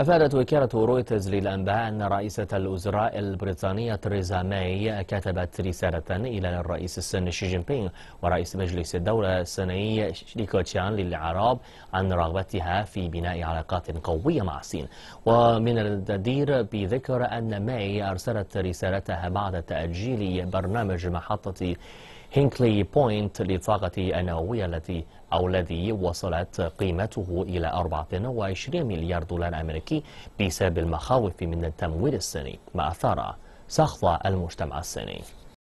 أفادت وكالة رويترز للأنباء أن رئيسة الوزراء البريطانية تريزا ماي كتبت رسالة إلى الرئيس الصيني شي جين بينغ ورئيس مجلس الدولة الصيني ليكو تشان للإعراب عن رغبتها في بناء علاقات قوية مع الصين ومن الجدير بذكر أن ماي أرسلت رسالتها بعد تأجيل برنامج محطة هينكلي بوينت للطاقة النووية التي أو الذي وصلت قيمته إلى 24 مليار دولار أمريكي بسبب المخاوف من التمويل الصيني ما أثار سخط المجتمع الصيني